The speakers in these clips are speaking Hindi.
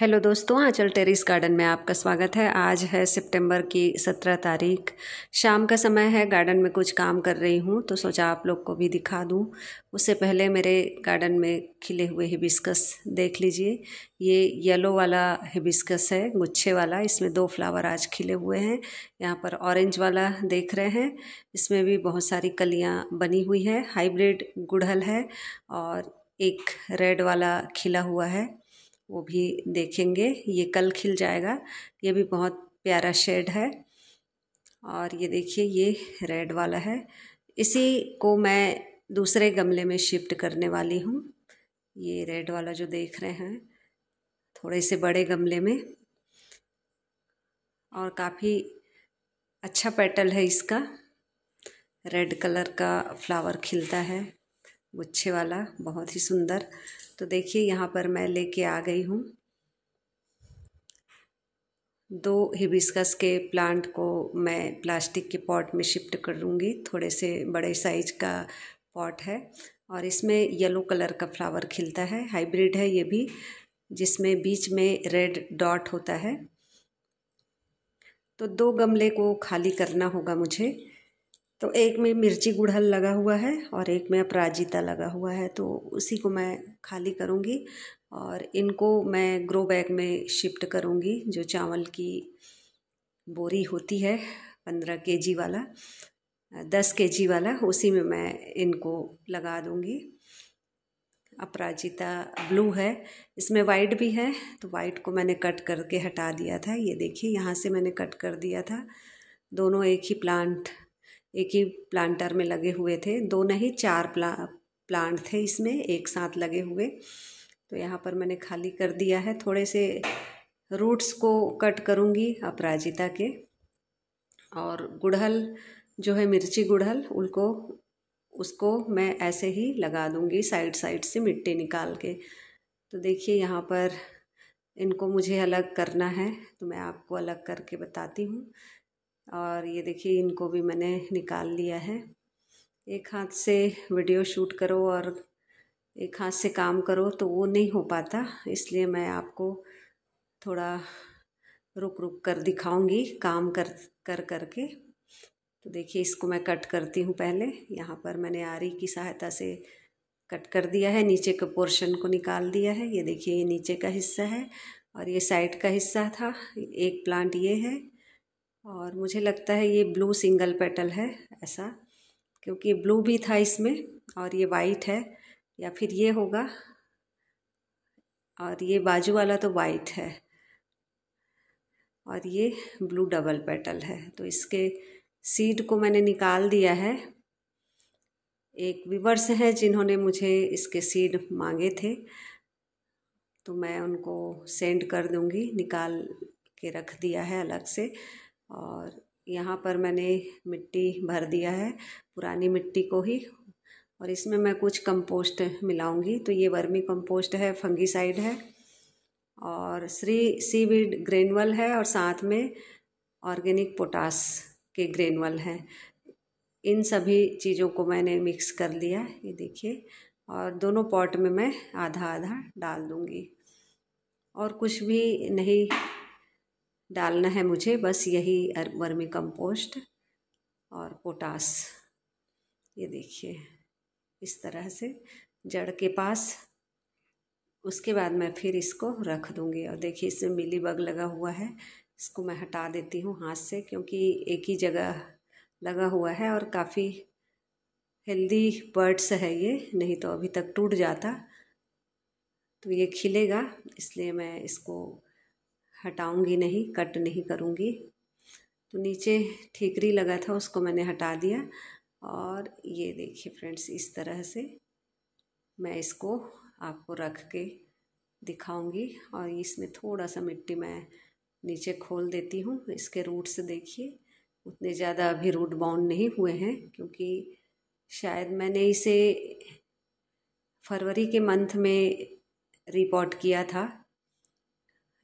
हेलो दोस्तों आंचल टेरिस गार्डन में आपका स्वागत है आज है सितंबर की सत्रह तारीख शाम का समय है गार्डन में कुछ काम कर रही हूँ तो सोचा आप लोग को भी दिखा दूँ उससे पहले मेरे गार्डन में खिले हुए हिबिस्कस देख लीजिए ये येलो वाला हिबिस्कस है गुच्छे वाला इसमें दो फ्लावर आज खिले हुए हैं यहाँ पर ऑरेंज वाला देख रहे हैं इसमें भी बहुत सारी कलियाँ बनी हुई है हाइब्रिड गुड़हल है और एक रेड वाला खिला हुआ है वो भी देखेंगे ये कल खिल जाएगा ये भी बहुत प्यारा शेड है और ये देखिए ये रेड वाला है इसी को मैं दूसरे गमले में शिफ्ट करने वाली हूँ ये रेड वाला जो देख रहे हैं थोड़े से बड़े गमले में और काफ़ी अच्छा पेटल है इसका रेड कलर का फ्लावर खिलता है गुच्छे वाला बहुत ही सुंदर तो देखिए यहाँ पर मैं लेके आ गई हूँ दो हिबिस्कस के प्लांट को मैं प्लास्टिक के पॉट में शिफ्ट कर लूँगी थोड़े से बड़े साइज का पॉट है और इसमें येलो कलर का फ्लावर खिलता है हाइब्रिड है ये भी जिसमें बीच में रेड डॉट होता है तो दो गमले को खाली करना होगा मुझे तो एक में मिर्ची गुड़हल लगा हुआ है और एक में अपराजिता लगा हुआ है तो उसी को मैं खाली करूँगी और इनको मैं ग्रो बैग में शिफ्ट करूँगी जो चावल की बोरी होती है पंद्रह के जी वाला दस के जी वाला उसी में मैं इनको लगा दूँगी अपराजिता ब्लू है इसमें वाइट भी है तो वाइट को मैंने कट करके हटा दिया था ये देखिए यहाँ से मैंने कट कर दिया था दोनों एक ही प्लांट एक ही प्लांटर में लगे हुए थे दो नहीं चार प्ला प्लांट थे इसमें एक साथ लगे हुए तो यहाँ पर मैंने खाली कर दिया है थोड़े से रूट्स को कट करूँगी अपराजिता के और गुड़हल जो है मिर्ची गुड़हल उनको उसको मैं ऐसे ही लगा दूँगी साइड साइड से मिट्टी निकाल के तो देखिए यहाँ पर इनको मुझे अलग करना है तो मैं आपको अलग करके बताती हूँ और ये देखिए इनको भी मैंने निकाल लिया है एक हाथ से वीडियो शूट करो और एक हाथ से काम करो तो वो नहीं हो पाता इसलिए मैं आपको थोड़ा रुक रुक कर दिखाऊंगी काम कर कर करके तो देखिए इसको मैं कट करती हूँ पहले यहाँ पर मैंने आरी की सहायता से कट कर दिया है नीचे के पोर्शन को निकाल दिया है ये देखिए ये नीचे का हिस्सा है और ये साइड का हिस्सा था एक प्लांट ये है और मुझे लगता है ये ब्लू सिंगल पेटल है ऐसा क्योंकि ब्लू भी था इसमें और ये वाइट है या फिर ये होगा और ये बाजू वाला तो वाइट है और ये ब्लू डबल पेटल है तो इसके सीड को मैंने निकाल दिया है एक विवर्स हैं जिन्होंने मुझे इसके सीड मांगे थे तो मैं उनको सेंड कर दूंगी निकाल के रख दिया है अलग से और यहाँ पर मैंने मिट्टी भर दिया है पुरानी मिट्टी को ही और इसमें मैं कुछ कंपोस्ट मिलाऊंगी तो ये वर्मी कंपोस्ट है फंगीसाइड है और श्री सीविड ग्रेनवल है और साथ में ऑर्गेनिक पोटास के ग्रेनवल हैं इन सभी चीज़ों को मैंने मिक्स कर लिया ये देखिए और दोनों पॉट में मैं आधा आधा डाल दूँगी और कुछ भी नहीं डालना है मुझे बस यही वर्मी कंपोस्ट और पोटास ये देखिए इस तरह से जड़ के पास उसके बाद मैं फिर इसको रख दूँगी और देखिए इसमें मिली बग लगा हुआ है इसको मैं हटा देती हूँ हाथ से क्योंकि एक ही जगह लगा हुआ है और काफ़ी हेल्दी बर्ड्स है ये नहीं तो अभी तक टूट जाता तो ये खिलेगा इसलिए मैं इसको हटाऊंगी नहीं कट नहीं करूंगी तो नीचे ठीकरी लगा था उसको मैंने हटा दिया और ये देखिए फ्रेंड्स इस तरह से मैं इसको आपको रख के दिखाऊंगी और इसमें थोड़ा सा मिट्टी मैं नीचे खोल देती हूँ इसके रूट्स देखिए उतने ज़्यादा अभी रूट बाउंड नहीं हुए हैं क्योंकि शायद मैंने इसे फरवरी के मंथ में रिपोर्ट किया था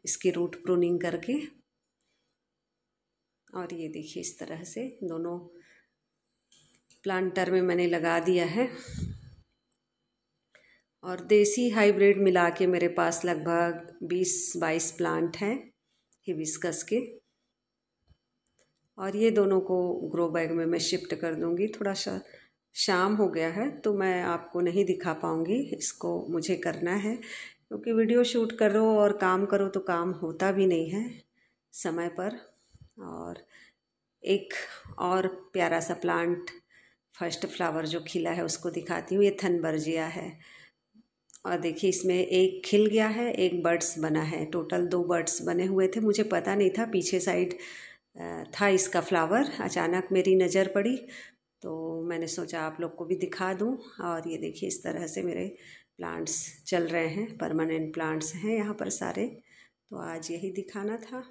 इसके रूट प्रूनिंग करके और ये देखिए इस तरह से दोनों प्लांटर में मैंने लगा दिया है और देसी हाइब्रिड मिला के मेरे पास लगभग बीस बाईस प्लांट हैं हिबिस्कस के और ये दोनों को ग्रो बैग में मैं शिफ्ट कर दूंगी थोड़ा सा शाम हो गया है तो मैं आपको नहीं दिखा पाऊंगी इसको मुझे करना है क्योंकि वीडियो शूट करो और काम करो तो काम होता भी नहीं है समय पर और एक और प्यारा सा प्लांट फर्स्ट फ्लावर जो खिला है उसको दिखाती हूँ ये थनबर्जिया है और देखिए इसमें एक खिल गया है एक बर्ड्स बना है टोटल दो बर्ड्स बने हुए थे मुझे पता नहीं था पीछे साइड था इसका फ्लावर अचानक मेरी नज़र पड़ी तो मैंने सोचा आप लोग को भी दिखा दूँ और ये देखिए इस तरह से मेरे प्लांट्स चल रहे हैं परमानेंट प्लांट्स हैं यहाँ पर सारे तो आज यही दिखाना था